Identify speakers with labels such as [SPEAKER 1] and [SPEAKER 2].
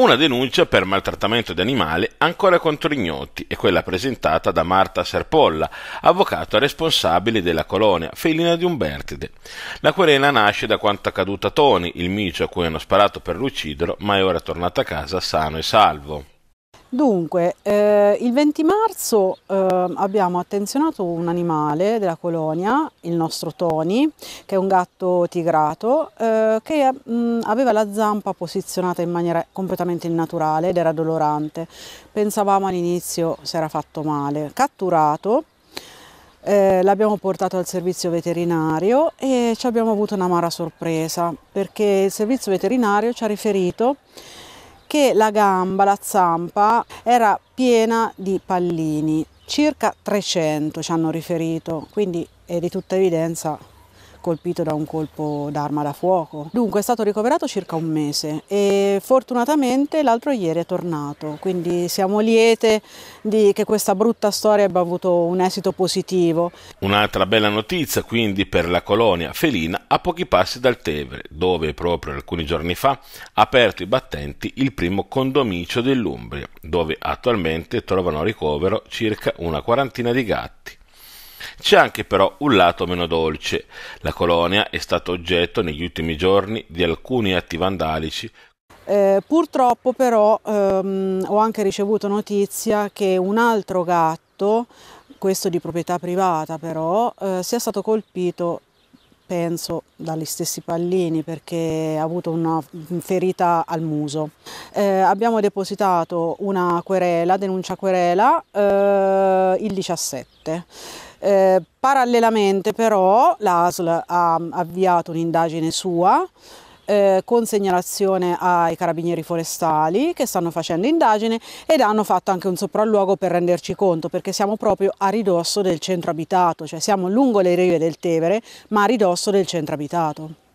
[SPEAKER 1] una denuncia per maltrattamento di animale ancora contro ignoti e quella presentata da Marta Serpolla, avvocato responsabile della colonia felina di Umbertide. La querela nasce da quanto accaduto a Tony, il micio a cui hanno sparato per ucciderlo, ma è ora tornato a casa sano e salvo.
[SPEAKER 2] Dunque, eh, il 20 marzo eh, abbiamo attenzionato un animale della colonia, il nostro Tony, che è un gatto tigrato, eh, che mh, mm, aveva la zampa posizionata in maniera completamente innaturale ed era dolorante. Pensavamo all'inizio si era fatto male. Catturato, eh, l'abbiamo portato al servizio veterinario e ci abbiamo avuto un'amara sorpresa perché il servizio veterinario ci ha riferito che la gamba, la zampa era piena di pallini, circa 300 ci hanno riferito, quindi è di tutta evidenza colpito da un colpo d'arma da fuoco. Dunque è stato ricoverato circa un mese e fortunatamente l'altro ieri è tornato, quindi siamo liete di, che questa brutta storia abbia avuto un esito positivo.
[SPEAKER 1] Un'altra bella notizia quindi per la colonia felina a pochi passi dal Tevere, dove proprio alcuni giorni fa ha aperto i battenti il primo condomicio dell'Umbria, dove attualmente trovano ricovero circa una quarantina di gatti c'è anche però un lato meno dolce. La colonia è stata oggetto negli ultimi giorni di alcuni atti vandalici eh, purtroppo
[SPEAKER 2] però ehm, ho anche ricevuto notizia che un altro gatto, questo di proprietà privata però, eh, sia stato colpito penso dagli stessi pallini perché ha avuto una ferita al muso. Eh, abbiamo depositato una querela, denuncia querela, eh, il 17. Eh, parallelamente però l'ASL ha avviato un'indagine sua eh, con segnalazione ai carabinieri forestali che stanno facendo indagine ed hanno fatto anche un sopralluogo per renderci conto perché siamo proprio a ridosso del centro abitato, cioè siamo lungo le rive del Tevere ma a ridosso del centro abitato.